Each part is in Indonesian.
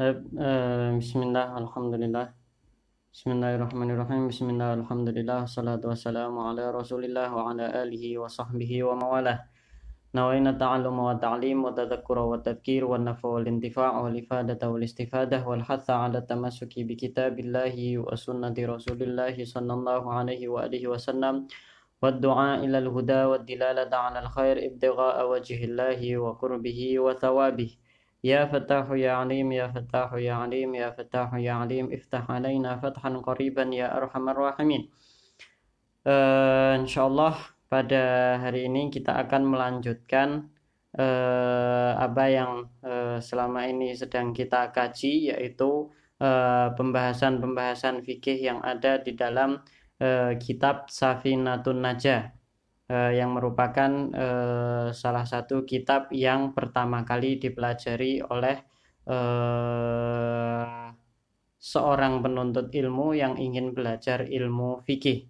طيب آه، بسم الله الحمد لله بسم الله الرحمن الرحيم بسم الله الحمد لله والصلاة والسلام على رسول الله وعلى آله وصحبه وموالاه نوينا التعلم والتعليم والتذكر والتذكير والنفع والانتفاع والإفادة والاستفادة والحث على التمسك بكتاب الله وسنة رسول الله صلى الله عليه وآله وسلم والدعاء إلى الهدى والدلالة على الخير ابتغاء وجه الله وقربه وثوابه Ya Fattahu ya Alim, Ya Fattahu ya Alim, Ya Fattahu ya Alim, Iftah علينا Fathan Qariban Ya Arhamar Rahimin. uh, insyaallah pada hari ini kita akan melanjutkan uh, apa yang uh, selama ini sedang kita kaji yaitu pembahasan pembahasan-pembahasan fikih yang ada di dalam uh, kitab Safinatun Najah eh, yang merupakan eh, salah satu kitab yang pertama kali dipelajari oleh eh, seorang penuntut ilmu yang ingin belajar ilmu fikih.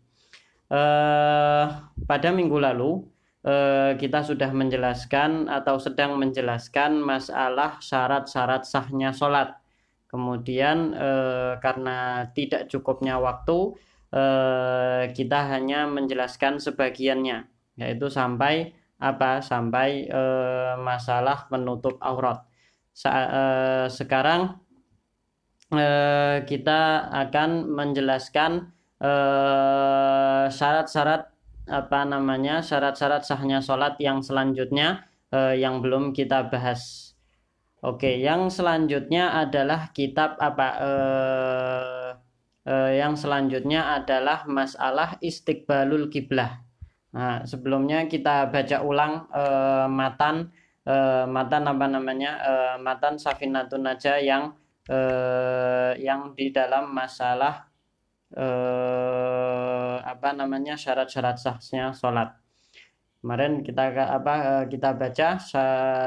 Eh, pada minggu lalu eh, kita sudah menjelaskan atau sedang menjelaskan masalah syarat-syarat sahnya sholat. Kemudian eh, karena tidak cukupnya waktu, Eh, kita hanya menjelaskan sebagiannya yaitu sampai apa sampai eh, masalah menutup aurat. Sa eh, sekarang kita akan menjelaskan syarat-syarat apa namanya syarat-syarat sahnya sholat yang selanjutnya yang belum kita bahas. Oke, yang selanjutnya adalah kitab apa? Eh, Eh, yang selanjutnya adalah masalah istiqbalul kiblah. Nah, sebelumnya kita baca ulang eh, matan eh, matan apa namanya eh, matan Safinatun Najah yang eh, yang di dalam masalah eh, apa namanya syarat-syarat sahnya sholat. Kemarin kita apa eh, kita baca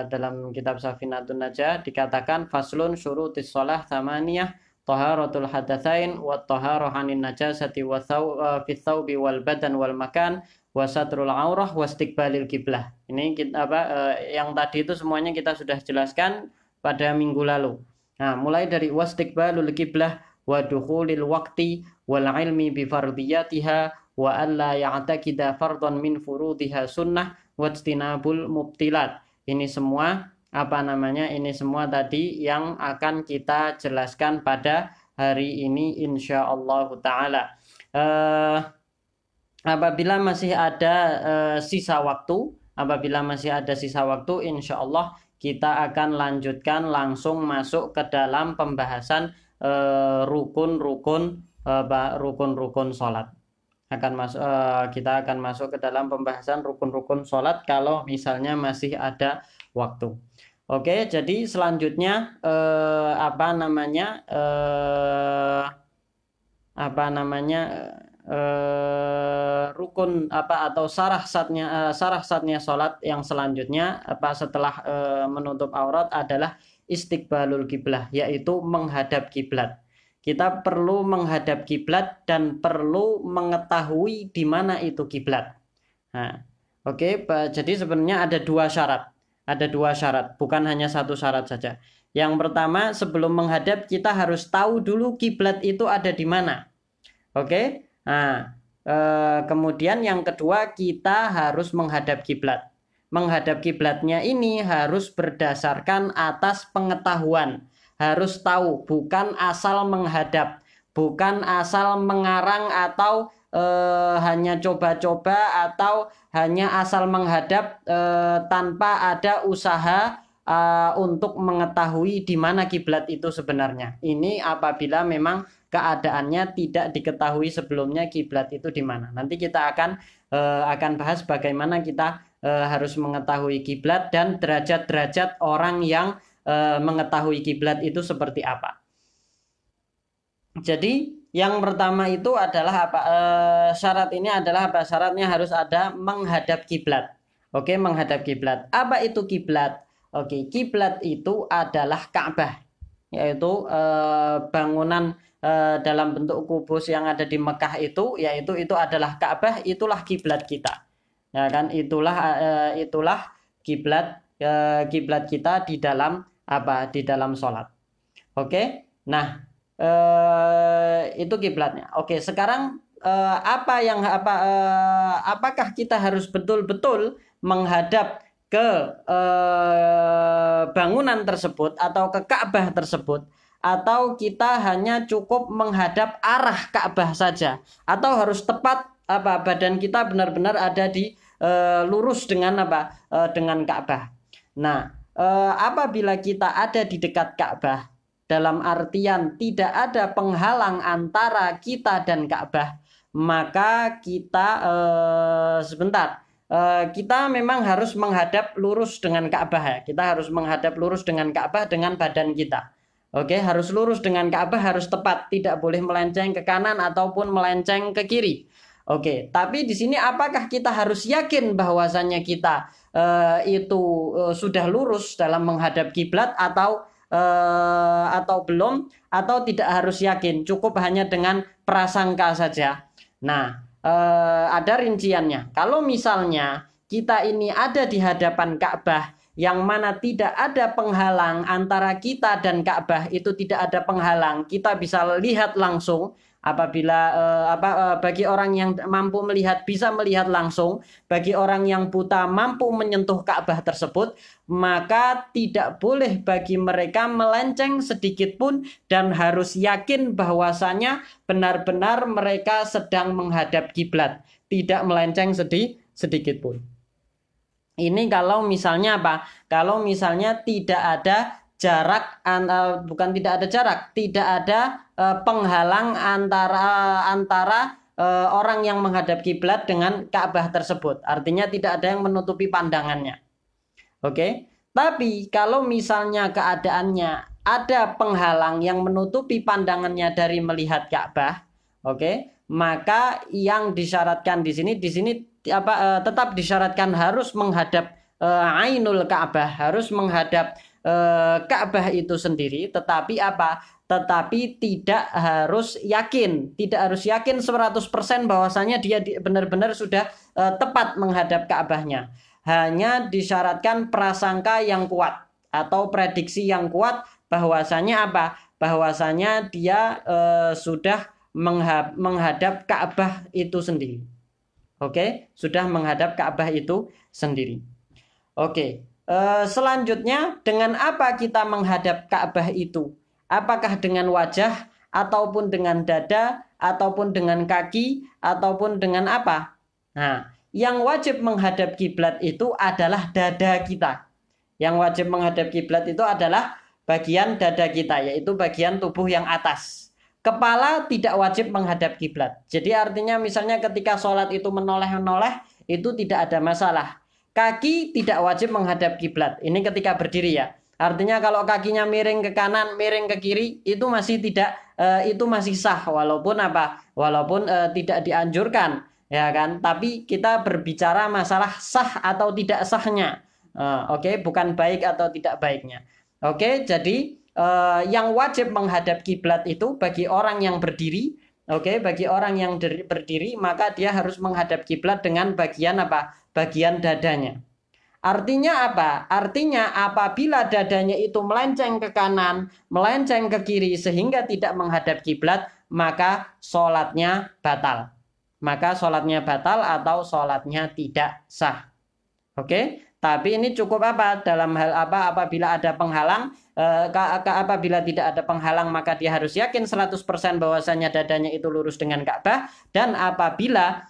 dalam kitab Safinatun Najah dikatakan faslun syurutis sholat tamaniyah taharatul hadatsain wa taharu najasati wa eh, fi tsaubi wal badan wal makan wa satrul aurah wa istiqbalil kiblah. Ini kita apa uh, yang tadi itu semuanya kita sudah jelaskan pada minggu lalu. Nah, mulai dari wa istiqbalul kiblah wa dukhulil waqti wal ilmi bi fardiyatiha wa alla ya'taqida fardhon min furudiha sunnah wa mubtilat. Ini semua apa namanya ini semua tadi yang akan kita jelaskan pada hari ini insya Allah taala uh, apabila masih ada uh, sisa waktu apabila masih ada sisa waktu insya Allah kita akan lanjutkan langsung masuk ke dalam pembahasan eh, rukun-rukun uh, rukun-rukun sholat akan masuk uh, kita akan masuk ke dalam pembahasan rukun-rukun sholat kalau misalnya masih ada waktu. Oke, jadi selanjutnya eh, apa namanya eh, apa namanya eh, rukun apa atau sarah satnya eh, sarah satnya sholat yang selanjutnya apa setelah eh, menutup aurat adalah istiqbalul kiblah yaitu menghadap kiblat. Kita perlu menghadap kiblat dan perlu mengetahui di mana itu kiblat. Nah, oke, jadi sebenarnya ada dua syarat ada dua syarat, bukan hanya satu syarat saja. Yang pertama, sebelum menghadap kita harus tahu dulu kiblat itu ada di mana. Oke? Nah, e, kemudian yang kedua kita harus menghadap kiblat. Menghadap kiblatnya ini harus berdasarkan atas pengetahuan. Harus tahu, bukan asal menghadap, bukan asal mengarang atau eh, hanya coba-coba atau hanya asal menghadap eh, tanpa ada usaha eh, untuk mengetahui di mana kiblat itu sebenarnya. Ini apabila memang keadaannya tidak diketahui sebelumnya kiblat itu di mana. Nanti kita akan eh, akan bahas bagaimana kita eh, harus mengetahui kiblat dan derajat-derajat orang yang eh, mengetahui kiblat itu seperti apa. Jadi yang pertama itu adalah apa e, syarat ini adalah apa syaratnya harus ada menghadap kiblat. Oke, menghadap kiblat. Apa itu kiblat? Oke, kiblat itu adalah Ka'bah, yaitu e, bangunan e, dalam bentuk kubus yang ada di Mekah itu, yaitu itu adalah Ka'bah, itulah kiblat kita. Ya kan, itulah e, itulah kiblat e, kita di dalam apa? Di dalam sholat. Oke, nah eh, itu kiblatnya. Oke, sekarang eh, apa yang apa eh, apakah kita harus betul-betul menghadap ke eh, bangunan tersebut atau ke Ka'bah tersebut? atau kita hanya cukup menghadap arah Ka'bah saja atau harus tepat apa badan kita benar-benar ada di eh, lurus dengan apa eh, dengan Ka'bah. Nah, eh, apabila kita ada di dekat Ka'bah dalam artian tidak ada penghalang antara kita dan Ka'bah, maka kita eh, sebentar eh, kita memang harus menghadap lurus dengan Ka'bah ya. Kita harus menghadap lurus dengan Ka'bah dengan badan kita. Oke, harus lurus dengan Ka'bah, harus tepat, tidak boleh melenceng ke kanan ataupun melenceng ke kiri. Oke, tapi di sini apakah kita harus yakin bahwasannya kita eh, itu eh, sudah lurus dalam menghadap kiblat atau eh, atau belum atau tidak harus yakin cukup hanya dengan prasangka saja nah eh, ada rinciannya kalau misalnya kita ini ada di hadapan Ka'bah yang mana tidak ada penghalang antara kita dan Ka'bah itu tidak ada penghalang kita bisa lihat langsung apabila uh, apa uh, bagi orang yang mampu melihat bisa melihat langsung bagi orang yang buta mampu menyentuh Ka'bah tersebut maka tidak boleh bagi mereka melenceng sedikit pun dan harus yakin bahwasanya benar-benar mereka sedang menghadap kiblat tidak melenceng sedih sedikit pun ini kalau misalnya apa kalau misalnya tidak ada jarak antara eh, bukan tidak ada jarak, tidak ada uh, penghalang antara antara uh, orang yang menghadap kiblat dengan Ka'bah tersebut. Artinya tidak ada yang menutupi pandangannya. Oke. Okay? Tapi kalau misalnya keadaannya ada penghalang yang menutupi pandangannya dari melihat Ka'bah, oke, okay? maka yang disyaratkan di sini di sini apa uh, tetap disyaratkan harus menghadap Ainul Ka'bah, harus menghadap Eh, Ka'bah itu sendiri tetapi apa tetapi tidak harus yakin tidak harus yakin 100% bahwasanya dia benar-benar sudah eh, tepat menghadap Ka'bahnya hanya disyaratkan prasangka yang kuat atau prediksi yang kuat bahwasanya apa bahwasanya dia eh, sudah menghadap Ka'bah itu sendiri. Oke, sudah menghadap Ka'bah itu sendiri. Oke, Eh, selanjutnya dengan apa kita menghadap Ka'bah itu? Apakah dengan wajah ataupun dengan dada ataupun dengan kaki ataupun dengan apa? Nah, yang wajib menghadap kiblat itu adalah dada kita. Yang wajib menghadap kiblat itu adalah bagian dada kita yaitu bagian tubuh yang atas. Kepala tidak wajib menghadap kiblat. Jadi artinya misalnya ketika sholat itu menoleh-menoleh itu tidak ada masalah Kaki tidak wajib menghadap kiblat. Ini ketika berdiri ya. Artinya kalau kakinya miring ke kanan, miring ke kiri, itu masih tidak uh, itu masih sah walaupun apa? Walaupun uh, tidak dianjurkan, ya kan? Tapi kita berbicara masalah sah atau tidak sahnya. Uh, Oke, okay? bukan baik atau tidak baiknya. Oke, okay? jadi uh, yang wajib menghadap kiblat itu bagi orang yang berdiri Oke, okay, bagi orang yang berdiri maka dia harus menghadap kiblat dengan bagian apa? Bagian dadanya. Artinya apa? Artinya apabila dadanya itu melenceng ke kanan, melenceng ke kiri sehingga tidak menghadap kiblat, maka sholatnya batal. Maka sholatnya batal atau sholatnya tidak sah. Oke, okay? Tapi ini cukup apa dalam hal apa apabila ada penghalang eh, apabila tidak ada penghalang maka dia harus yakin 100% bahwasanya dadanya itu lurus dengan Ka'bah dan apabila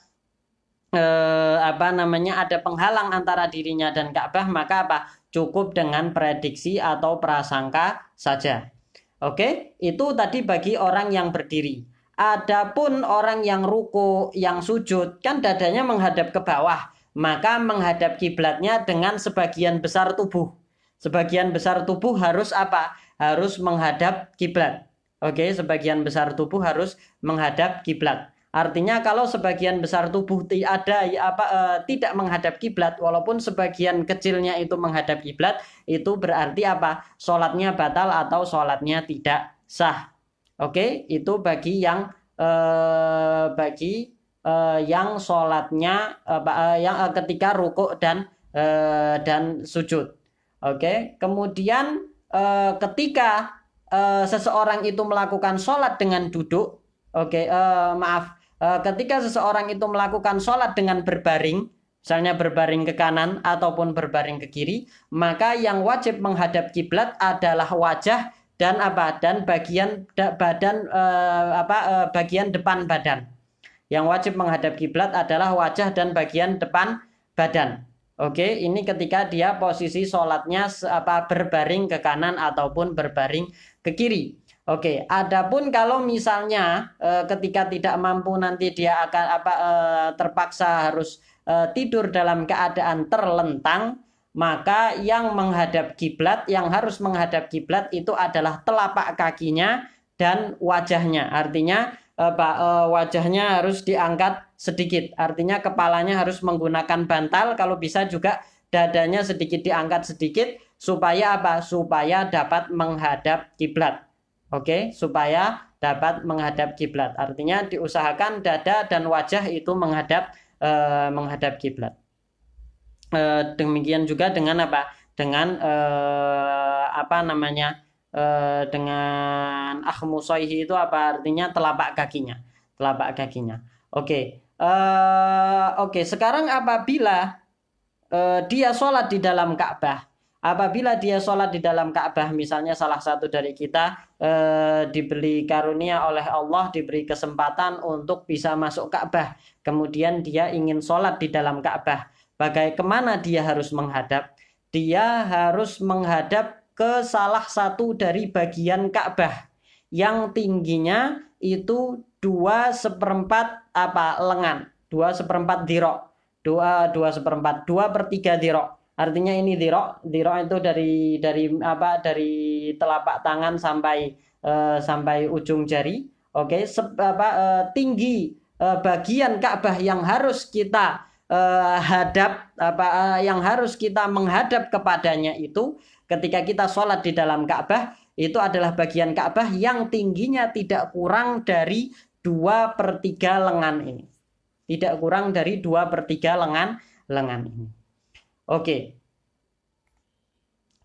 eh, apa namanya ada penghalang antara dirinya dan Ka'bah maka apa cukup dengan prediksi atau prasangka saja. Oke, itu tadi bagi orang yang berdiri. Adapun orang yang ruko, yang sujud, kan dadanya menghadap ke bawah maka menghadap kiblatnya dengan sebagian besar tubuh. Sebagian besar tubuh harus apa? Harus menghadap kiblat. Oke, sebagian besar tubuh harus menghadap kiblat. Artinya kalau sebagian besar tubuh ada apa e, tidak menghadap kiblat walaupun sebagian kecilnya itu menghadap kiblat itu berarti apa? Salatnya batal atau salatnya tidak sah. Oke, itu bagi yang e, bagi uh, yang sholatnya uh, yang uh, ketika rukuk dan uh, dan sujud. Oke, okay? kemudian uh, ketika uh, seseorang itu melakukan sholat dengan duduk, oke, okay, uh, maaf, uh, ketika seseorang itu melakukan sholat dengan berbaring, misalnya berbaring ke kanan ataupun berbaring ke kiri, maka yang wajib menghadap kiblat adalah wajah dan apa dan bagian badan apa bagian depan badan. Yang wajib menghadap kiblat adalah wajah dan bagian depan badan. Oke, ini ketika dia posisi sholatnya apa berbaring ke kanan ataupun berbaring ke kiri. Oke, adapun kalau misalnya e, ketika tidak mampu nanti dia akan apa e, terpaksa harus e, tidur dalam keadaan terlentang, maka yang menghadap kiblat, yang harus menghadap kiblat itu adalah telapak kakinya dan wajahnya. Artinya Eh, eh, wajahnya harus diangkat sedikit. Artinya kepalanya harus menggunakan bantal kalau bisa juga dadanya sedikit diangkat sedikit supaya apa? Supaya dapat menghadap kiblat. Oke, supaya dapat menghadap kiblat. Artinya diusahakan dada dan wajah itu menghadap uh, menghadap kiblat. Uh, demikian juga dengan apa? Dengan uh, apa namanya? Eh, dengan akhmusaihi itu apa artinya telapak kakinya telapak kakinya oke okay. uh, eh, oke okay. sekarang apabila uh, dia sholat di dalam Ka'bah apabila dia sholat di dalam Ka'bah misalnya salah satu dari kita uh, diberi karunia oleh Allah diberi kesempatan untuk bisa masuk Ka'bah kemudian dia ingin sholat di dalam Ka'bah bagaimana dia harus menghadap dia harus menghadap ke salah satu dari bagian Ka'bah yang tingginya itu dua seperempat apa lengan dua seperempat dirok dua dua seperempat dua per tiga dirok artinya ini dirok dirok itu dari dari apa dari telapak tangan sampai uh, sampai ujung jari oke okay? apa eh, tinggi uh, bagian Ka'bah yang harus kita hadap apa yang harus kita menghadap kepadanya itu ketika kita sholat di dalam Ka'bah itu adalah bagian Ka'bah yang tingginya tidak kurang dari dua per tiga lengan ini. Tidak kurang dari dua per tiga lengan lengan ini. Oke.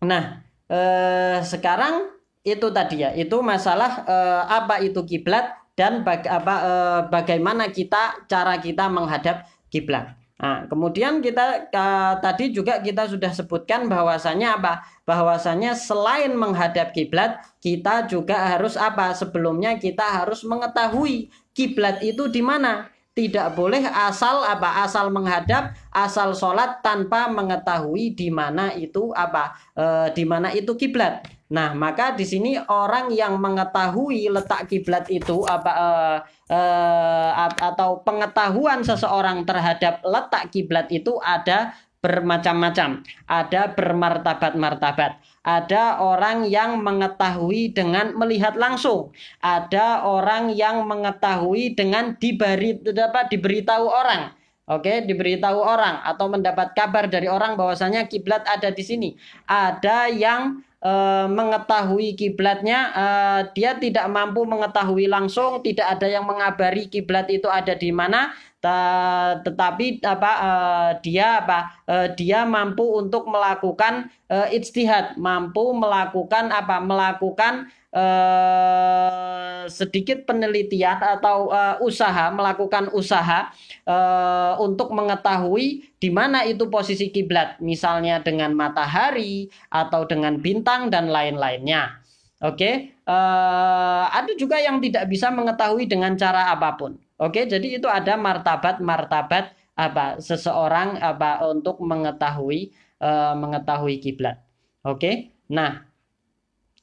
Nah, eh, sekarang itu tadi ya, itu masalah eh, apa itu kiblat dan baga apa, eh, bagaimana kita cara kita menghadap kiblat. Nah, kemudian kita uh, tadi juga kita sudah sebutkan bahwasannya apa? Bahwasannya selain menghadap kiblat, kita juga harus apa? Sebelumnya kita harus mengetahui kiblat itu di mana. Tidak boleh asal apa? Asal menghadap, asal sholat tanpa mengetahui di mana itu apa? E, di mana itu kiblat. Nah, maka di sini orang yang mengetahui letak kiblat itu apa uh, uh, atau pengetahuan seseorang terhadap letak kiblat itu ada bermacam-macam. Ada bermartabat-martabat. Ada orang yang mengetahui dengan melihat langsung. Ada orang yang mengetahui dengan diberi dapat diberitahu orang. Oke, diberitahu orang atau mendapat kabar dari orang bahwasanya kiblat ada di sini. Ada yang Eh, mengetahui kiblatnya eh, dia tidak mampu mengetahui langsung tidak ada yang mengabari kiblat itu ada di mana Eh, tetapi apa uh, dia apa uh, dia mampu untuk melakukan uh, ijtihad, mampu melakukan apa melakukan uh, sedikit penelitian atau uh, usaha melakukan usaha uh, untuk mengetahui di mana itu posisi kiblat misalnya dengan matahari atau dengan bintang dan lain-lainnya oke okay? uh, ada juga yang tidak bisa mengetahui dengan cara apapun Oke, jadi itu ada martabat-martabat apa seseorang apa untuk mengetahui uh, mengetahui kiblat. Oke. Nah,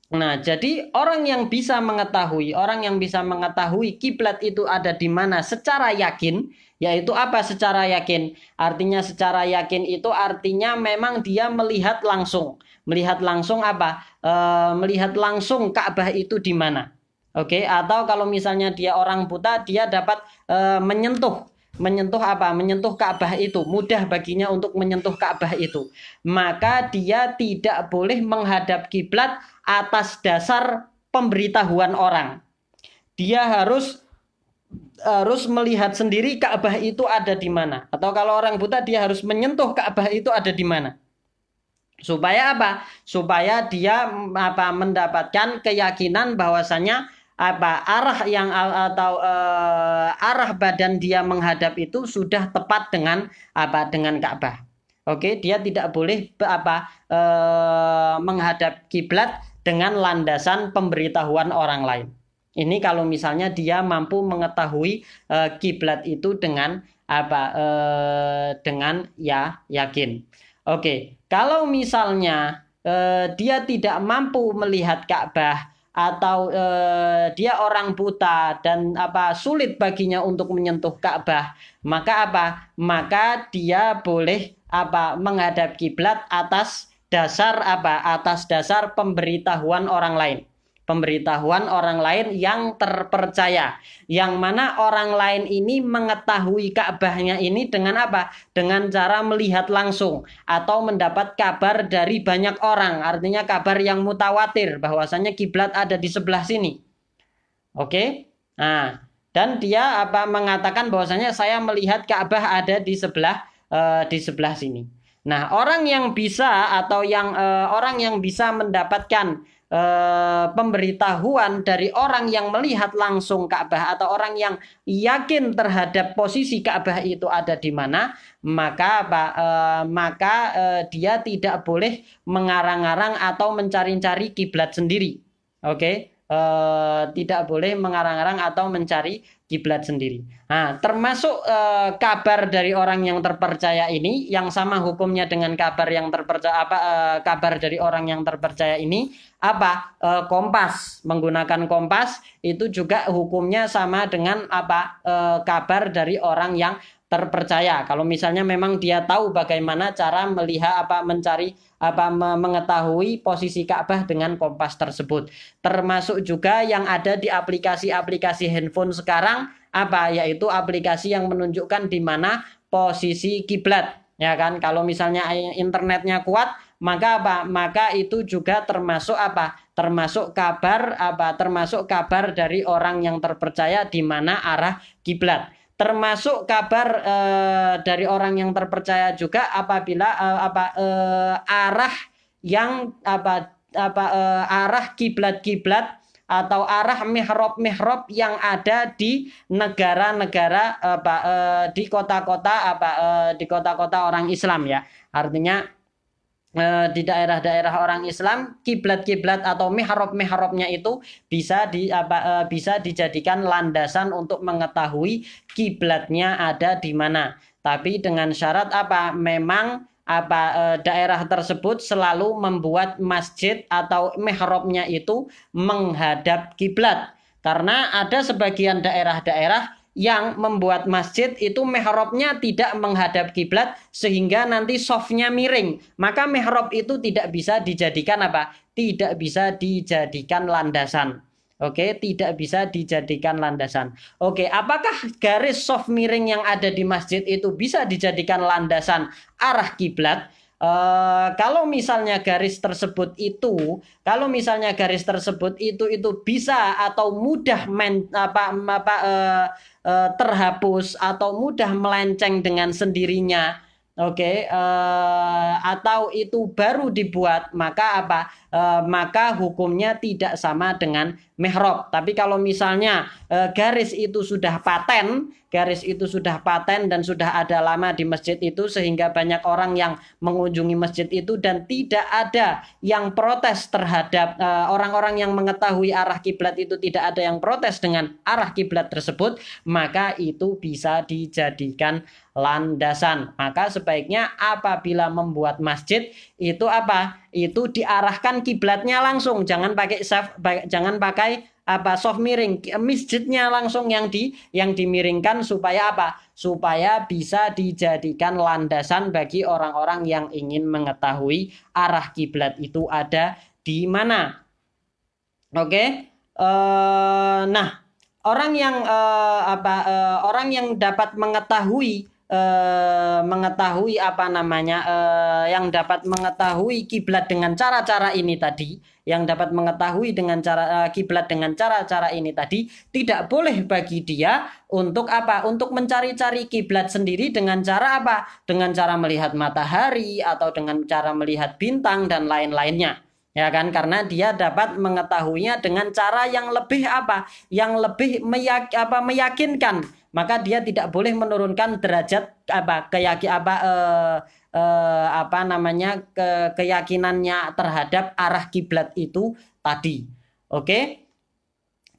Nah, jadi orang yang bisa mengetahui, orang yang bisa mengetahui kiblat itu ada di mana secara yakin, yaitu apa secara yakin? Artinya secara yakin itu artinya memang dia melihat langsung, melihat langsung apa? E, melihat langsung Ka'bah itu di mana? Oke, okay? atau kalau misalnya dia orang buta, dia dapat e, menyentuh menyentuh apa? Menyentuh Ka'bah itu mudah baginya untuk menyentuh Ka'bah itu. Maka dia tidak boleh menghadap kiblat atas dasar pemberitahuan orang. Dia harus harus melihat sendiri Ka'bah itu ada di mana. Atau kalau orang buta dia harus menyentuh Ka'bah itu ada di mana supaya apa supaya dia apa mendapatkan keyakinan bahwasanya apa arah yang atau uh, arah badan dia menghadap itu sudah tepat dengan apa dengan Ka'bah. Oke, dia tidak boleh apa uh, menghadap kiblat dengan landasan pemberitahuan orang lain. Ini kalau misalnya dia mampu mengetahui uh, kiblat itu dengan apa uh, dengan ya yakin. Oke, kalau misalnya uh, dia tidak mampu melihat Ka'bah atau eh, dia orang buta dan apa sulit baginya untuk menyentuh Ka'bah, maka apa? Maka dia boleh apa menghadap kiblat atas dasar apa? Atas dasar pemberitahuan orang lain pemberitahuan orang lain yang terpercaya. Yang mana orang lain ini mengetahui Ka'bahnya ini dengan apa? Dengan cara melihat langsung atau mendapat kabar dari banyak orang. Artinya kabar yang mutawatir bahwasanya kiblat ada di sebelah sini. Oke. Nah, dan dia apa mengatakan bahwasanya saya melihat Ka'bah ada di sebelah uh, di sebelah sini. Nah, orang yang bisa atau yang uh, orang yang bisa mendapatkan e, pemberitahuan dari orang yang melihat langsung Ka'bah atau orang yang yakin terhadap posisi Ka'bah itu ada di mana, maka e, maka e, dia tidak boleh mengarang-arang atau mencari-cari kiblat sendiri. Oke. Okay? Eh, tidak boleh mengarang-arang atau mencari kiblat sendiri. Nah, termasuk eh, kabar dari orang yang terpercaya ini yang sama hukumnya dengan kabar yang terpercaya apa eh, kabar dari orang yang terpercaya ini apa kompas menggunakan kompas itu juga hukumnya sama dengan apa kabar dari orang yang terpercaya. Kalau misalnya memang dia tahu bagaimana cara melihat apa mencari apa mengetahui posisi Ka'bah dengan kompas tersebut. Termasuk juga yang ada di aplikasi-aplikasi handphone sekarang apa yaitu aplikasi yang menunjukkan di mana posisi kiblat. Ya kan? Kalau misalnya internetnya kuat, maka apa? Maka itu juga termasuk apa? Termasuk kabar apa? Termasuk kabar dari orang yang terpercaya di mana arah kiblat termasuk kabar eh, dari orang yang terpercaya juga apabila eh, apa eh, arah yang apa apa eh, arah kiblat-kiblat atau arah mihrab-mihrab yang ada di negara-negara apa eh, di kota-kota apa eh, di kota-kota orang Islam ya. Artinya Eh, di daerah-daerah orang Islam kiblat-kiblat atau mihrab-mihrabnya itu bisa di apa, eh, bisa dijadikan landasan untuk mengetahui kiblatnya ada di mana. Tapi dengan syarat apa? Memang apa eh, daerah tersebut selalu membuat masjid atau mihrabnya itu menghadap kiblat. Karena ada sebagian daerah-daerah yang membuat masjid itu mihrabnya tidak menghadap kiblat sehingga nanti softnya miring. Maka mihrab itu tidak bisa dijadikan apa? Tidak bisa dijadikan landasan. Oke, tidak bisa dijadikan landasan. Oke, apakah garis soft miring yang ada di masjid itu bisa dijadikan landasan arah kiblat? Uh, kalau misalnya garis tersebut itu, kalau misalnya garis tersebut itu itu bisa atau mudah men, apa apa uh, uh, terhapus atau mudah melenceng dengan sendirinya, oke? Okay? Uh, atau itu baru dibuat maka apa? Uh, maka hukumnya tidak sama dengan mihrab. Tapi kalau misalnya e, garis itu sudah paten, garis itu sudah paten dan sudah ada lama di masjid itu sehingga banyak orang yang mengunjungi masjid itu dan tidak ada yang protes terhadap eh, orang-orang e, yang mengetahui arah kiblat itu tidak ada yang protes dengan arah kiblat tersebut, maka itu bisa dijadikan landasan. Maka sebaiknya apabila membuat masjid itu apa? itu diarahkan kiblatnya langsung jangan pakai soft, jangan pakai apa soft miring masjidnya langsung yang di yang dimiringkan supaya apa supaya bisa dijadikan landasan bagi orang-orang yang ingin mengetahui arah kiblat itu ada di mana oke okay? uh, eh, nah orang yang uh, apa uh, orang yang dapat mengetahui Eh, mengetahui apa namanya eh, yang dapat mengetahui kiblat dengan cara-cara ini tadi yang dapat mengetahui dengan cara eh, kiblat dengan cara-cara ini tadi tidak boleh bagi dia untuk apa untuk mencari-cari kiblat sendiri dengan cara apa dengan cara melihat matahari atau dengan cara melihat bintang dan lain-lainnya ya kan karena dia dapat mengetahuinya dengan cara yang lebih apa yang lebih meyak, apa meyakinkan maka dia tidak boleh menurunkan derajat apa keyaki apa eh, eh, apa namanya ke, keyakinannya terhadap arah kiblat itu tadi. Oke.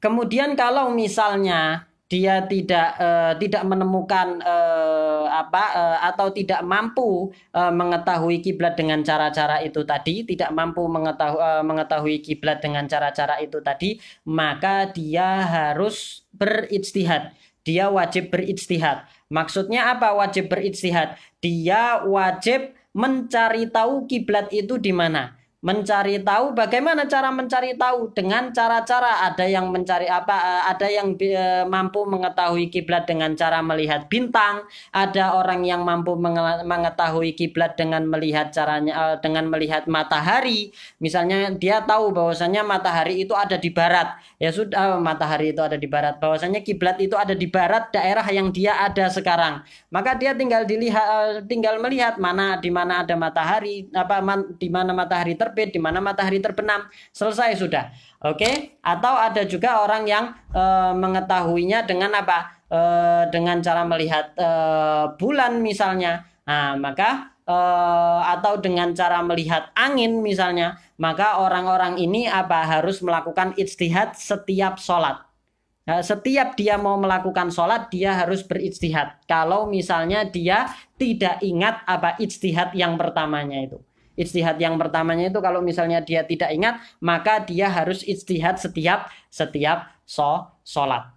Kemudian kalau misalnya dia tidak eh, tidak menemukan eh, apa eh, atau tidak mampu eh, mengetahui kiblat dengan cara-cara itu tadi, tidak mampu mengetahui eh, mengetahui kiblat dengan cara-cara itu tadi, maka dia harus beristihad dia wajib beristihad. Maksudnya apa wajib beristihad? Dia wajib mencari tahu kiblat itu di mana mencari tahu bagaimana cara mencari tahu dengan cara-cara ada yang mencari apa eh, ada yang eh, mampu mengetahui kiblat dengan cara melihat bintang ada orang yang mampu mengetahui kiblat dengan melihat caranya eh, dengan melihat matahari misalnya dia tahu bahwasanya matahari itu ada di barat ya sudah matahari itu ada di barat bahwasanya kiblat itu ada di barat daerah yang dia ada sekarang maka dia tinggal dilihat tinggal melihat mana di mana ada matahari apa man, di mana matahari ter terbit, di mana matahari terbenam. Selesai sudah. Oke? Okay? Atau ada juga orang yang e, mengetahuinya dengan apa? E, dengan cara melihat e, bulan misalnya. Nah, maka atau dengan cara melihat angin misalnya, maka orang-orang ini apa harus melakukan istihad setiap sholat. Nah, setiap dia mau melakukan sholat, dia harus beristihad. Kalau misalnya dia tidak ingat apa istihad yang pertamanya itu. Istihad yang pertamanya itu kalau misalnya dia tidak ingat, maka dia harus istihad setiap setiap so sholat.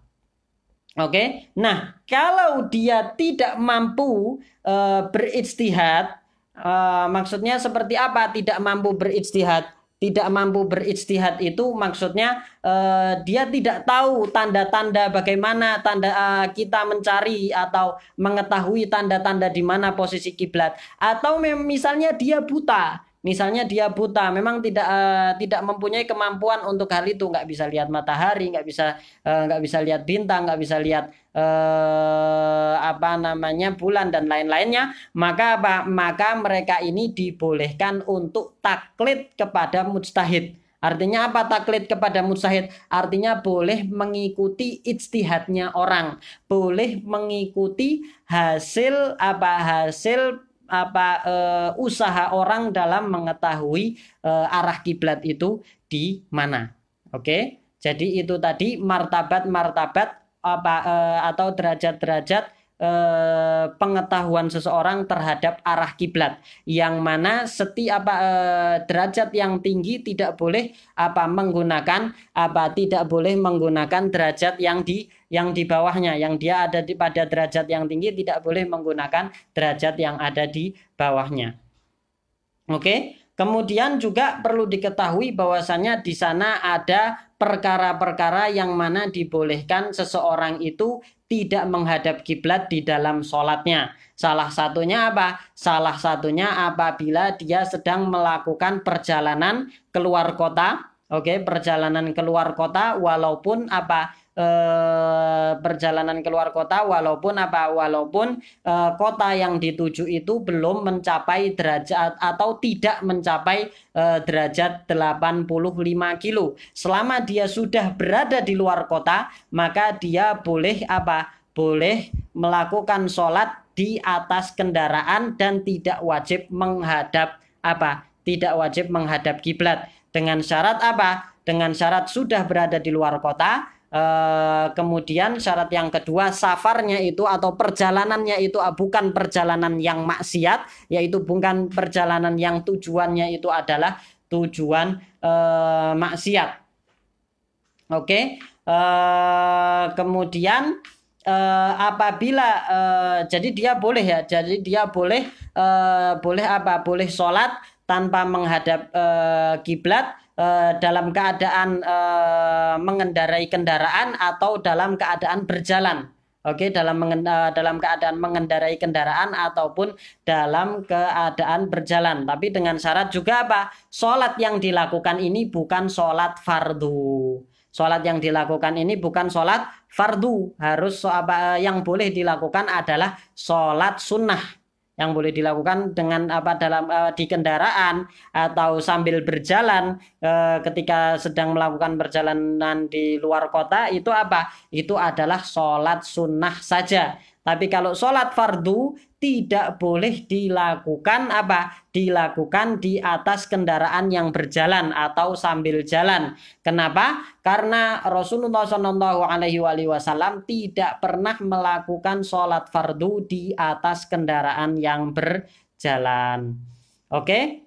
Oke, okay? nah kalau dia tidak mampu uh, eh, beristihad, uh, eh, maksudnya seperti apa? Tidak mampu beristihad, tidak mampu beristihad itu maksudnya uh, dia tidak tahu tanda-tanda bagaimana tanda uh, kita mencari atau mengetahui tanda-tanda di mana posisi kiblat atau misalnya dia buta Misalnya dia buta, memang tidak uh, tidak mempunyai kemampuan untuk hal itu, nggak bisa lihat matahari, nggak bisa uh, nggak bisa lihat bintang, nggak bisa lihat uh, apa namanya bulan dan lain-lainnya maka apa maka mereka ini dibolehkan untuk taklid kepada mujtahid Artinya apa taklid kepada mujtahid? Artinya boleh mengikuti ijtihadnya orang, boleh mengikuti hasil apa hasil apa uh, usaha orang dalam mengetahui uh, arah kiblat itu di mana. Oke. Okay? Jadi itu tadi martabat-martabat apa uh, atau derajat-derajat Eh, pengetahuan seseorang terhadap arah kiblat yang mana setiap eh, derajat yang tinggi tidak boleh apa menggunakan apa tidak boleh menggunakan derajat yang di yang di bawahnya yang dia ada di pada derajat yang tinggi tidak boleh menggunakan derajat yang ada di bawahnya. Oke. Okay? Kemudian juga perlu diketahui bahwasanya di sana ada perkara-perkara yang mana dibolehkan seseorang itu tidak menghadap kiblat di dalam sholatnya. Salah satunya apa? Salah satunya apabila dia sedang melakukan perjalanan keluar kota, oke, okay, perjalanan keluar kota, walaupun apa Eh, perjalanan keluar kota walaupun apa walaupun eh, kota yang dituju itu belum mencapai derajat atau tidak mencapai eh, derajat 85 kilo. Selama dia sudah berada di luar kota, maka dia boleh apa? Boleh melakukan sholat di atas kendaraan dan tidak wajib menghadap apa? Tidak wajib menghadap kiblat dengan syarat apa? Dengan syarat sudah berada di luar kota, Eh, kemudian syarat yang kedua safarnya itu atau perjalanannya itu ah, bukan perjalanan yang maksiat yaitu bukan perjalanan yang tujuannya itu adalah tujuan uh, maksiat oke eh, kemudian apabila jadi dia boleh ya jadi dia boleh boleh apa boleh sholat tanpa menghadap kiblat Eh, dalam keadaan uh, mengendarai kendaraan atau dalam keadaan berjalan. Oke, okay, dalam uh, dalam keadaan mengendarai kendaraan ataupun dalam keadaan berjalan. Tapi dengan syarat juga apa? Sholat yang dilakukan ini bukan sholat fardu. Sholat yang dilakukan ini bukan sholat fardu. Harus yang boleh dilakukan adalah sholat sunnah yang boleh dilakukan dengan apa dalam uh, di kendaraan atau sambil berjalan uh, ketika sedang melakukan perjalanan di luar kota itu apa? Itu adalah sholat sunnah saja tapi kalau sholat fardu tidak boleh dilakukan apa? Dilakukan di atas kendaraan yang berjalan atau sambil jalan. Kenapa? Karena Rasulullah Shallallahu tidak pernah melakukan sholat fardu di atas kendaraan yang berjalan. Oke?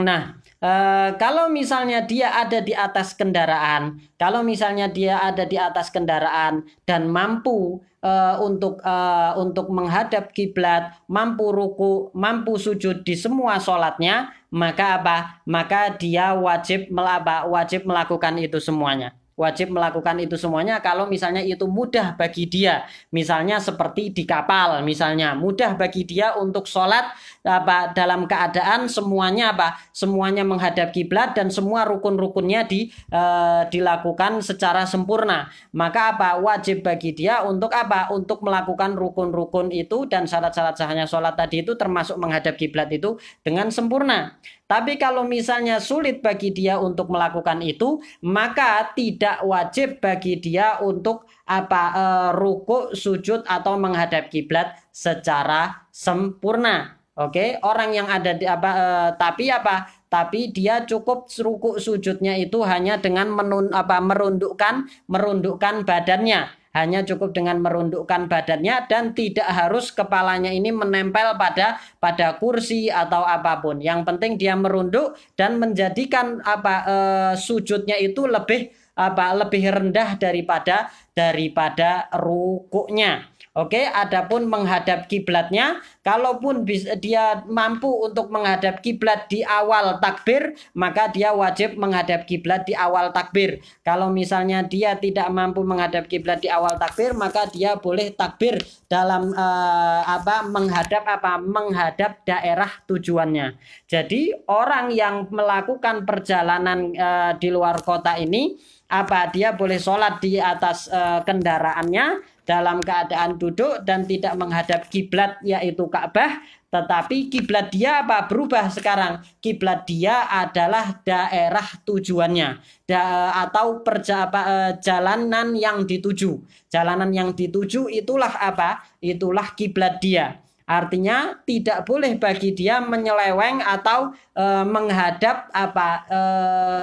Nah, e, kalau misalnya dia ada di atas kendaraan, kalau misalnya dia ada di atas kendaraan dan mampu uh, untuk uh, untuk menghadap kiblat, mampu ruku, mampu sujud di semua sholatnya, maka apa? Maka dia wajib melaba, wajib melakukan itu semuanya wajib melakukan itu semuanya kalau misalnya itu mudah bagi dia misalnya seperti di kapal misalnya mudah bagi dia untuk sholat apa dalam keadaan semuanya apa semuanya menghadap kiblat dan semua rukun-rukunnya di e, dilakukan secara sempurna maka apa wajib bagi dia untuk apa untuk melakukan rukun-rukun itu dan syarat-syarat sahnya sholat tadi itu termasuk menghadap kiblat itu dengan sempurna tapi kalau misalnya sulit bagi dia untuk melakukan itu, maka tidak wajib bagi dia untuk apa e, eh, ruku, sujud atau menghadap kiblat secara sempurna. Oke, okay? orang yang ada di apa e, tapi apa? Tapi dia cukup ruku sujudnya itu hanya dengan menun apa merundukkan merundukkan badannya hanya cukup dengan merundukkan badannya dan tidak harus kepalanya ini menempel pada pada kursi atau apapun. Yang penting dia merunduk dan menjadikan apa e, sujudnya itu lebih apa lebih rendah daripada daripada rukuknya. Oke, adapun menghadap kiblatnya, kalaupun dia mampu untuk menghadap kiblat di awal takbir, maka dia wajib menghadap kiblat di awal takbir. Kalau misalnya dia tidak mampu menghadap kiblat di awal takbir, maka dia boleh takbir dalam uh, apa menghadap apa menghadap daerah tujuannya. Jadi orang yang melakukan perjalanan uh, di luar kota ini apa dia boleh sholat di atas uh, kendaraannya dalam keadaan duduk dan tidak menghadap kiblat yaitu Ka'bah tetapi kiblat dia apa berubah sekarang kiblat dia adalah daerah tujuannya da atau perja apa, eh, jalanan yang dituju jalanan yang dituju itulah apa itulah kiblat dia Artinya tidak boleh bagi dia menyeleweng atau e, menghadap apa e,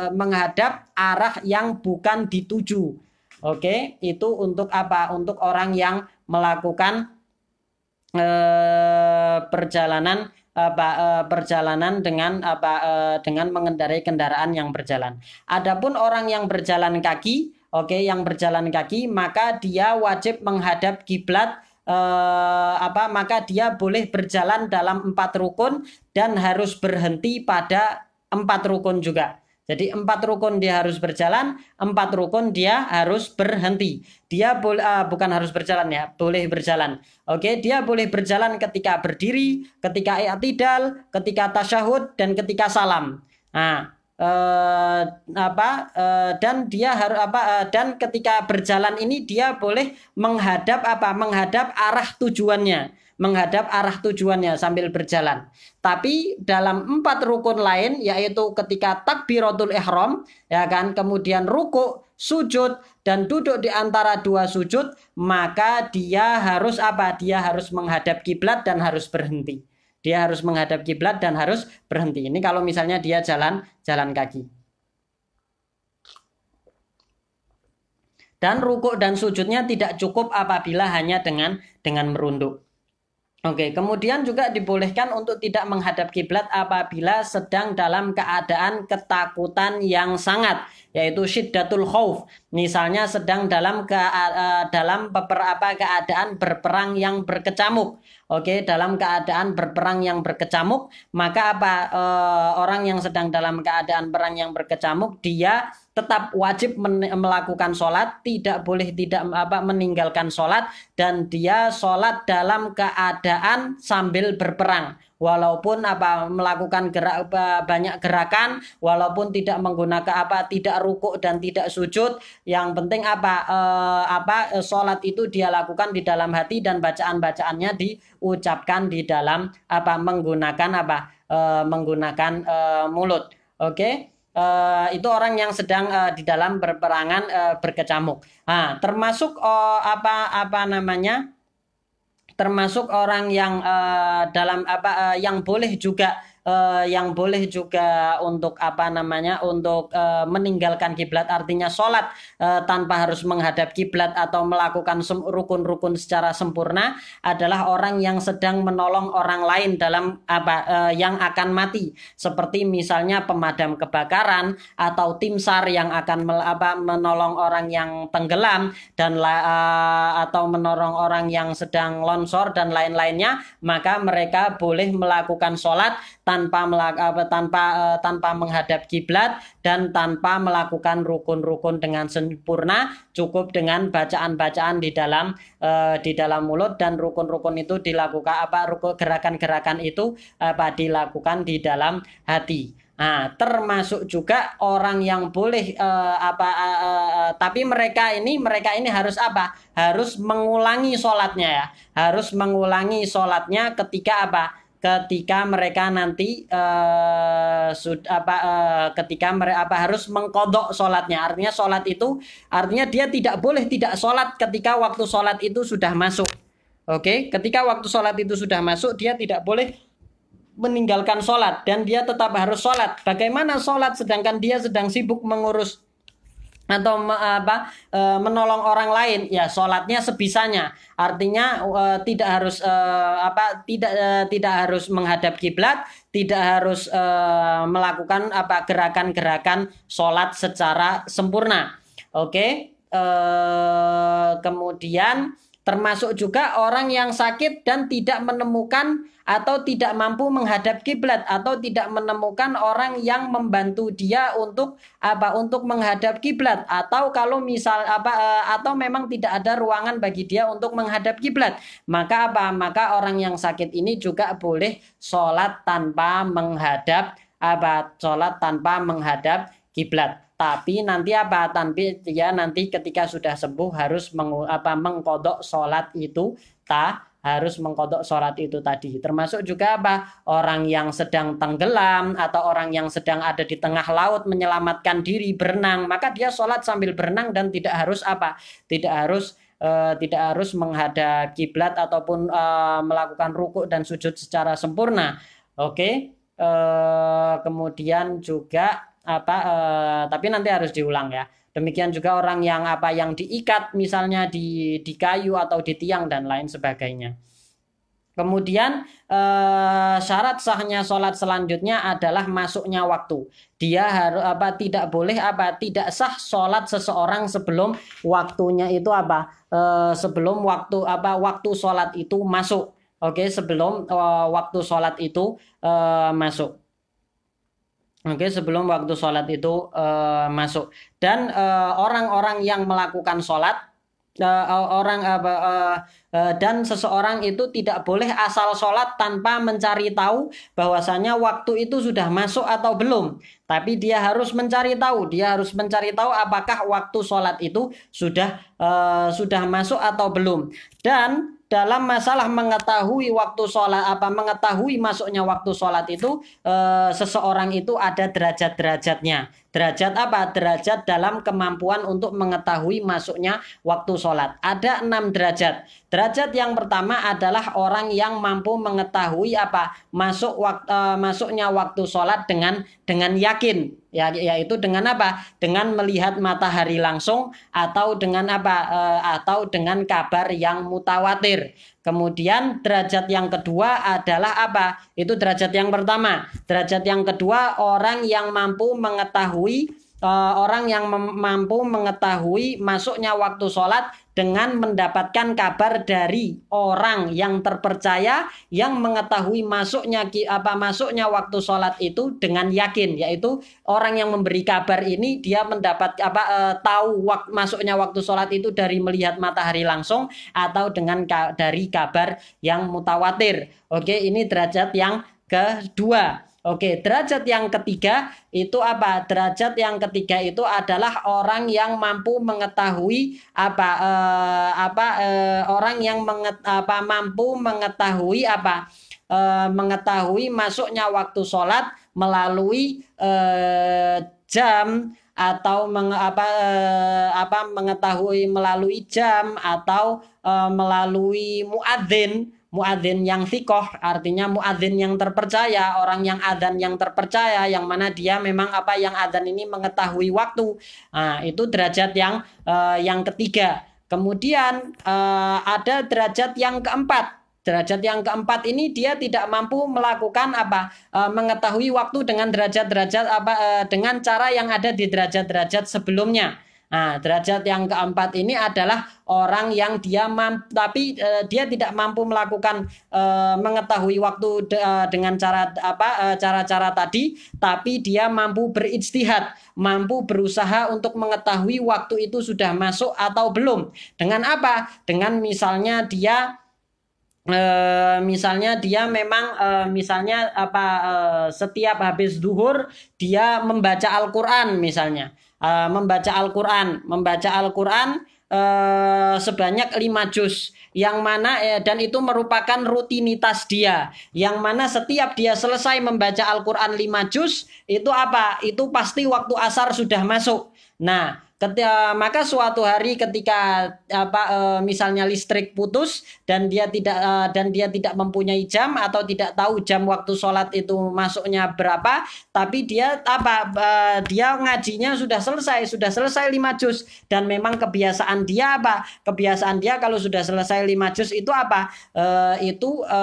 menghadap arah yang bukan dituju. Oke, itu untuk apa? Untuk orang yang melakukan eh, perjalanan apa eh, perjalanan dengan apa eh, dengan mengendarai kendaraan yang berjalan. Adapun orang yang berjalan kaki, oke, okay, yang berjalan kaki maka dia wajib menghadap kiblat eh, apa maka dia boleh berjalan dalam empat rukun dan harus berhenti pada empat rukun juga. Jadi empat rukun dia harus berjalan, empat rukun dia harus berhenti. Dia boleh ah, uh, bukan harus berjalan ya, boleh berjalan. Oke, dia boleh berjalan ketika berdiri, ketika i'tidal, ketika tasyahud dan ketika salam. Nah, eh, apa uh, dan dia harus apa uh, dan ketika berjalan ini dia boleh menghadap apa? Menghadap arah tujuannya menghadap arah tujuannya sambil berjalan. Tapi dalam empat rukun lain yaitu ketika takbiratul ihram ya kan kemudian ruku, sujud dan duduk di antara dua sujud maka dia harus apa? Dia harus menghadap kiblat dan harus berhenti. Dia harus menghadap kiblat dan harus berhenti. Ini kalau misalnya dia jalan jalan kaki. Dan rukuk dan sujudnya tidak cukup apabila hanya dengan dengan merunduk. Oke, okay, kemudian juga dibolehkan untuk tidak menghadap kiblat apabila sedang dalam keadaan ketakutan yang sangat yaitu syiddatul khauf misalnya sedang dalam ke, uh, dalam apa keadaan berperang yang berkecamuk oke okay? dalam keadaan berperang yang berkecamuk maka apa uh, orang yang sedang dalam keadaan perang yang berkecamuk dia tetap wajib melakukan sholat tidak boleh tidak apa meninggalkan sholat dan dia sholat dalam keadaan sambil berperang walaupun apa melakukan gerak banyak gerakan walaupun tidak menggunakan apa tidak rukuk dan tidak sujud yang penting apa eh, apa eh, salat itu dia lakukan di dalam hati dan bacaan-bacaannya diucapkan di dalam apa menggunakan apa eh, menggunakan eh, mulut oke okay? Eh, itu orang yang sedang uh, di dalam berperangan uh, berkecamuk. Nah, termasuk uh, apa apa namanya termasuk orang yang uh, dalam apa uh, yang boleh juga uh, yang boleh juga untuk apa namanya untuk uh, meninggalkan kiblat artinya sholat uh, tanpa harus menghadap kiblat atau melakukan rukun-rukun secara sempurna adalah orang yang sedang menolong orang lain dalam apa uh, yang akan mati seperti misalnya pemadam kebakaran atau tim sar yang akan apa, menolong orang yang tenggelam dan uh, atau menolong orang yang sedang longsor dan lain-lainnya maka mereka boleh melakukan sholat tanpa tanpa melak apa, tanpa uh, tanpa menghadap kiblat dan tanpa melakukan rukun-rukun dengan sempurna cukup dengan bacaan-bacaan di dalam uh, di dalam mulut dan rukun-rukun itu dilakukan apa rukun gerakan-gerakan itu apa dilakukan di dalam hati. Nah, termasuk juga orang yang boleh uh, apa uh, uh, tapi mereka ini mereka ini harus apa? Harus mengulangi sholatnya ya. Harus mengulangi sholatnya ketika apa? ketika mereka nanti uh, sud, apa uh, ketika mereka apa harus mengkodok sholatnya artinya sholat itu artinya dia tidak boleh tidak sholat ketika waktu sholat itu sudah masuk oke okay? ketika waktu sholat itu sudah masuk dia tidak boleh meninggalkan sholat dan dia tetap harus sholat bagaimana sholat sedangkan dia sedang sibuk mengurus atau apa e, menolong orang lain ya sholatnya sebisanya artinya e, tidak harus e, apa tidak tidak harus menghadap kiblat tidak harus melakukan apa gerakan-gerakan sholat secara sempurna oke kemudian termasuk juga orang yang sakit dan tidak menemukan atau tidak mampu menghadap kiblat atau tidak menemukan orang yang membantu dia untuk apa untuk menghadap kiblat atau kalau misal apa eh, atau memang tidak ada ruangan bagi dia untuk menghadap kiblat maka apa maka orang yang sakit ini juga boleh sholat tanpa menghadap apa sholat tanpa menghadap kiblat tapi nanti apa tapi ya, nanti ketika sudah sembuh harus meng, apa mengkodok sholat itu tak harus mengkodok sholat itu tadi. Termasuk juga apa? Orang yang sedang tenggelam atau orang yang sedang ada di tengah laut menyelamatkan diri berenang, maka dia sholat sambil berenang dan tidak harus apa? Tidak harus eh, tidak harus menghadap kiblat ataupun eh, melakukan rukuk dan sujud secara sempurna. Oke. Okay? Eh, kemudian juga apa uh, tapi nanti harus diulang ya. Demikian juga orang yang apa yang diikat misalnya di di kayu atau di tiang dan lain sebagainya. Kemudian uh, syarat sahnya sholat selanjutnya adalah masuknya waktu. Dia harus apa tidak boleh apa tidak sah sholat seseorang sebelum waktunya itu apa uh, sebelum waktu apa waktu sholat itu masuk. Oke sebelum uh, waktu sholat itu masuk. Oke, sebelum waktu sholat itu uh, masuk dan eh, orang-orang uh, yang melakukan sholat uh, orang uh, uh, uh, dan seseorang itu tidak boleh asal sholat tanpa mencari tahu bahwasanya waktu itu sudah masuk atau belum. Tapi dia harus mencari tahu, dia harus mencari tahu apakah waktu sholat itu sudah uh, sudah masuk atau belum. Dan dalam masalah mengetahui waktu sholat apa mengetahui masuknya waktu sholat itu e, seseorang itu ada derajat-derajatnya derajat apa derajat dalam kemampuan untuk mengetahui masuknya waktu sholat ada enam derajat Derajat yang pertama adalah orang yang mampu mengetahui apa masuk waktu, uh, e, masuknya waktu sholat dengan dengan yakin ya yaitu dengan apa dengan melihat matahari langsung atau dengan apa uh, atau dengan kabar yang mutawatir Kemudian derajat yang kedua adalah apa? Itu derajat yang pertama. Derajat yang kedua orang yang mampu mengetahui Eh, orang yang mampu mengetahui masuknya waktu sholat dengan mendapatkan kabar dari orang yang terpercaya yang mengetahui masuknya apa masuknya waktu sholat itu dengan yakin yaitu orang yang memberi kabar ini dia mendapat apa eh, tahu wak, masuknya waktu sholat itu dari melihat matahari langsung atau dengan ka, dari kabar yang mutawatir oke ini derajat yang kedua Oke, derajat yang ketiga itu apa? Derajat yang ketiga itu adalah orang yang mampu mengetahui apa eh, apa eh, orang yang menget, apa mampu mengetahui apa eh, mengetahui masuknya waktu sholat melalui eh, jam atau meng, apa eh, apa mengetahui melalui jam atau eh, melalui muadzin muadzin yang sikoh artinya muadzin yang terpercaya orang yang adzan yang terpercaya yang mana dia memang apa yang adzan ini mengetahui waktu nah, itu derajat yang uh, yang ketiga kemudian uh, ada derajat yang keempat derajat yang keempat ini dia tidak mampu melakukan apa uh, mengetahui waktu dengan derajat-derajat apa uh, dengan cara yang ada di derajat-derajat sebelumnya Nah, derajat yang keempat ini adalah orang yang dia mampu, tapi uh, dia tidak mampu melakukan uh, mengetahui waktu de, uh, dengan cara apa cara-cara tadi, tapi dia mampu beristihad, mampu berusaha untuk mengetahui waktu itu sudah masuk atau belum. Dengan apa? Dengan misalnya dia E, misalnya dia memang e, misalnya apa e, setiap habis duhur dia membaca Al-Qur'an misalnya Eh, membaca Al-Qur'an, membaca Al-Qur'an eh, sebanyak lima juz yang mana ya, dan itu merupakan rutinitas dia. Yang mana setiap dia selesai membaca Al-Qur'an lima juz itu apa? Itu pasti waktu asar sudah masuk. Nah, Ketika, maka suatu hari ketika apa e, misalnya listrik putus dan dia tidak e, dan dia tidak mempunyai jam atau tidak tahu jam waktu sholat itu masuknya berapa tapi dia apa e, dia ngajinya sudah selesai sudah selesai lima juz dan memang kebiasaan dia apa kebiasaan dia kalau sudah selesai lima juz itu apa e, itu e,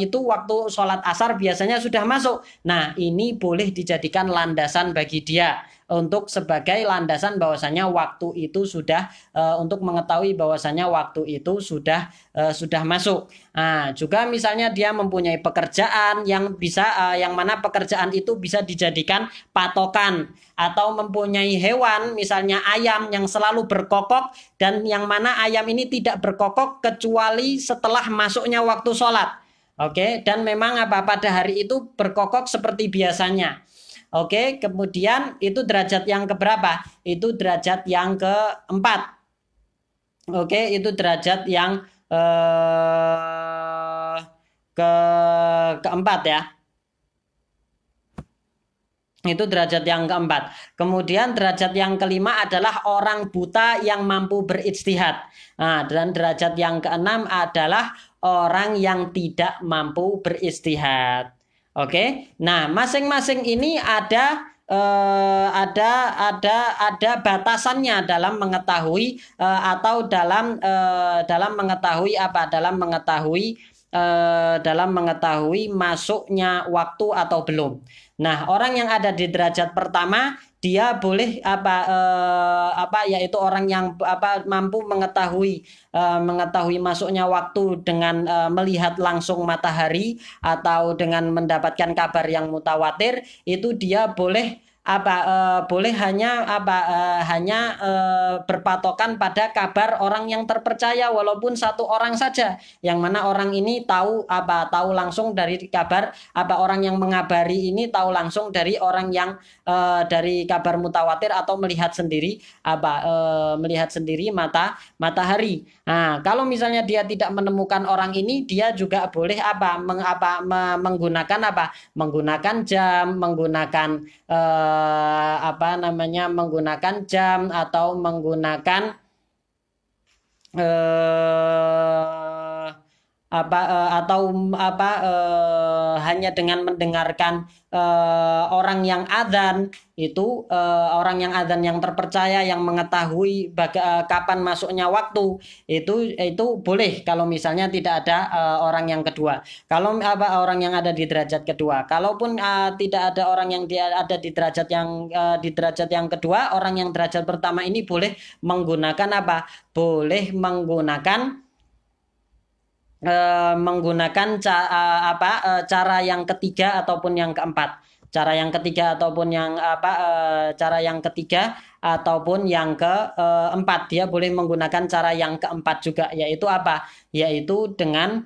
itu waktu sholat asar biasanya sudah masuk nah ini boleh dijadikan landasan bagi dia untuk sebagai landasan bahwasanya waktu itu sudah uh, untuk mengetahui bahwasanya waktu itu sudah uh, sudah masuk. Nah, juga misalnya dia mempunyai pekerjaan yang bisa uh, yang mana pekerjaan itu bisa dijadikan patokan atau mempunyai hewan misalnya ayam yang selalu berkokok dan yang mana ayam ini tidak berkokok kecuali setelah masuknya waktu sholat. Oke, okay? dan memang apa pada hari itu berkokok seperti biasanya. Oke, kemudian itu derajat yang keberapa? Itu derajat yang keempat. Oke, itu derajat yang eh, ke keempat ya. Itu derajat yang keempat. Kemudian derajat yang kelima adalah orang buta yang mampu beristihad. Nah, dan derajat yang keenam adalah orang yang tidak mampu beristihad. Oke. Nah, masing-masing ini ada eh, ada ada ada batasannya dalam mengetahui eh, atau dalam eh, dalam mengetahui apa? Dalam mengetahui eh, dalam mengetahui masuknya waktu atau belum. Nah, orang yang ada di derajat pertama dia boleh apa eh, apa yaitu orang yang apa mampu mengetahui eh, mengetahui masuknya waktu dengan eh, melihat langsung matahari atau dengan mendapatkan kabar yang mutawatir itu dia boleh apa uh, eh, boleh hanya apa uh, eh, hanya uh, berpatokan pada kabar orang yang terpercaya walaupun satu orang saja yang mana orang ini tahu apa tahu langsung dari kabar apa orang yang mengabari ini tahu langsung dari orang yang uh, dari kabar mutawatir atau melihat sendiri apa uh, melihat sendiri mata matahari. Nah, kalau misalnya dia tidak menemukan orang ini dia juga boleh apa mengapa menggunakan apa menggunakan jam, menggunakan uh, eh, apa namanya menggunakan jam atau menggunakan eh apa uh, atau mm, apa uh, hanya dengan mendengarkan uh, orang yang adzan itu uh, orang yang adzan yang terpercaya yang mengetahui baga uh, kapan masuknya waktu itu itu boleh kalau misalnya tidak ada uh, orang yang kedua kalau apa orang yang ada di derajat kedua kalaupun uh, tidak ada orang yang dia ada di derajat yang uh, di derajat yang kedua orang yang derajat pertama ini boleh menggunakan apa boleh menggunakan uh, menggunakan ca uh, apa uh, cara yang ketiga ataupun yang keempat cara yang ketiga ataupun yang apa cara yang ketiga ataupun yang keempat dia boleh menggunakan cara yang keempat juga yaitu apa yaitu dengan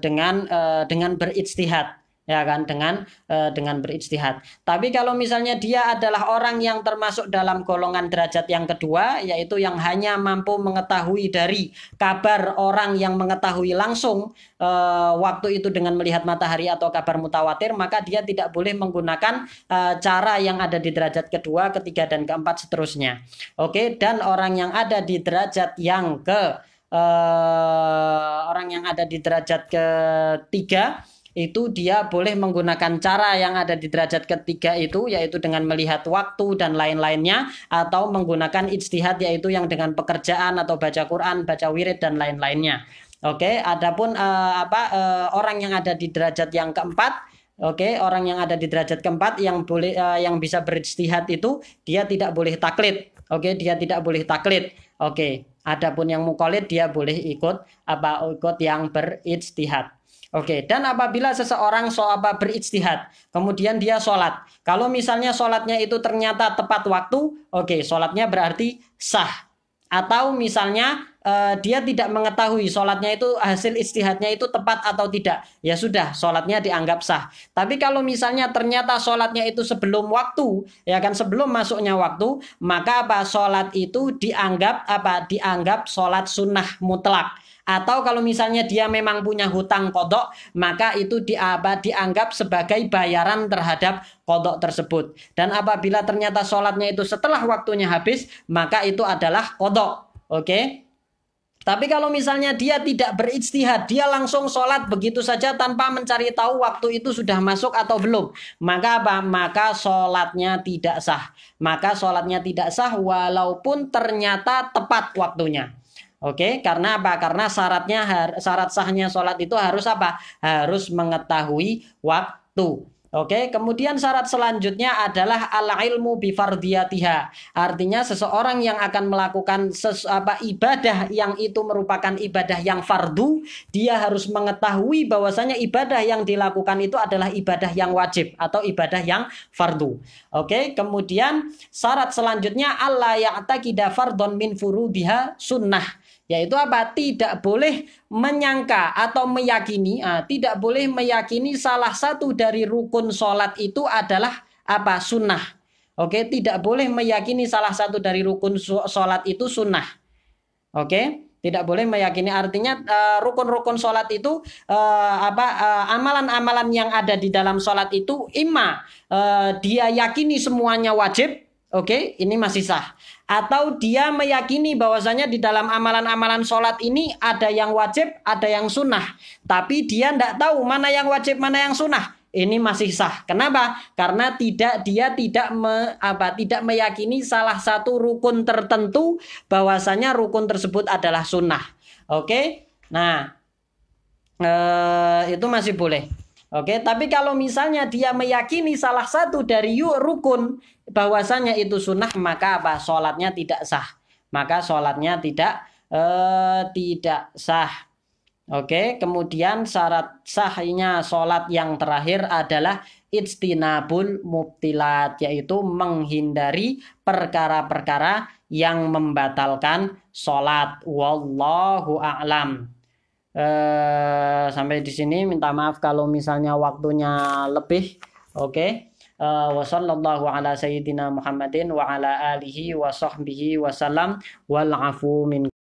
dengan dengan beristihad ya kan dengan uh, dengan berijtihad. Tapi kalau misalnya dia adalah orang yang termasuk dalam golongan derajat yang kedua yaitu yang hanya mampu mengetahui dari kabar orang yang mengetahui langsung uh, waktu itu dengan melihat matahari atau kabar mutawatir maka dia tidak boleh menggunakan uh, cara yang ada di derajat kedua, ketiga dan keempat seterusnya. Oke, dan orang yang ada di derajat yang ke uh, orang yang ada di derajat ketiga itu dia boleh menggunakan cara yang ada di derajat ketiga itu yaitu dengan melihat waktu dan lain-lainnya atau menggunakan ijtihad yaitu yang dengan pekerjaan atau baca Quran, baca wirid dan lain-lainnya. Oke, okay, adapun uh, apa uh, orang yang ada di derajat yang keempat Oke, okay, orang yang ada di derajat keempat yang boleh uh, yang bisa beristihad itu dia tidak boleh taklid. Oke, okay, dia tidak boleh taklid. Oke, okay, adapun yang mukolid dia boleh ikut apa ikut yang beristihad Oke, dan apabila seseorang soaba beristihad, kemudian dia sholat. Kalau misalnya sholatnya itu ternyata tepat waktu, oke, sholatnya berarti sah. Atau misalnya uh, dia tidak mengetahui sholatnya itu hasil istihadnya itu tepat atau tidak, ya sudah, sholatnya dianggap sah. Tapi kalau misalnya ternyata sholatnya itu sebelum waktu, ya kan sebelum masuknya waktu, maka apa sholat itu dianggap apa dianggap sholat sunnah mutlak atau kalau misalnya dia memang punya hutang kodok, maka itu apa dianggap sebagai bayaran terhadap kodok tersebut. Dan apabila ternyata sholatnya itu setelah waktunya habis, maka itu adalah kodok. Oke. Tapi kalau misalnya dia tidak beristihad, dia langsung sholat begitu saja tanpa mencari tahu waktu itu sudah masuk atau belum. Maka apa? Maka sholatnya tidak sah. Maka sholatnya tidak sah walaupun ternyata tepat waktunya. Oke, karena apa? Karena syaratnya syarat sahnya sholat itu harus apa? Harus mengetahui waktu. Oke, kemudian syarat selanjutnya adalah ala ilmu bi Artinya seseorang yang akan melakukan apa ibadah yang itu merupakan ibadah yang fardu, dia harus mengetahui bahwasanya ibadah yang dilakukan itu adalah ibadah yang wajib atau ibadah yang fardu. Oke, kemudian syarat selanjutnya Allah ya'taqida fardhon min furudiha sunnah yaitu apa? Tidak boleh menyangka atau meyakini, ah, tidak boleh meyakini salah satu dari rukun sholat itu adalah apa? Sunnah. Oke, tidak boleh meyakini salah satu dari rukun sholat itu sunnah. Oke, tidak boleh meyakini artinya eh, rukun-rukun sholat itu eh, apa eh, amalan-amalan yang ada di dalam sholat itu ima dia yakini semuanya wajib Oke, okay? ini masih sah. Atau dia meyakini bahwasanya di dalam amalan-amalan sholat ini ada yang wajib, ada yang sunnah. Tapi dia tidak tahu mana yang wajib, mana yang sunnah. Ini masih sah. Kenapa? Karena tidak dia tidak me, apa tidak meyakini salah satu rukun tertentu bahwasanya rukun tersebut adalah sunnah. Oke, okay? nah eh, itu masih boleh. Oke, okay, tapi kalau misalnya dia meyakini salah satu dari yuk rukun, Bahwasannya itu sunnah maka apa sholatnya tidak sah maka sholatnya tidak eh, tidak sah Oke, kemudian syarat sahnya sholat yang terakhir adalah istinabul mubtilat, yaitu menghindari perkara-perkara yang membatalkan sholat. Wallahu a'lam. Eh, sampai di sini minta maaf kalau misalnya waktunya lebih. Oke. آه، وصلى الله على سيدنا محمد وعلى آله وصحبه وسلم والعفو من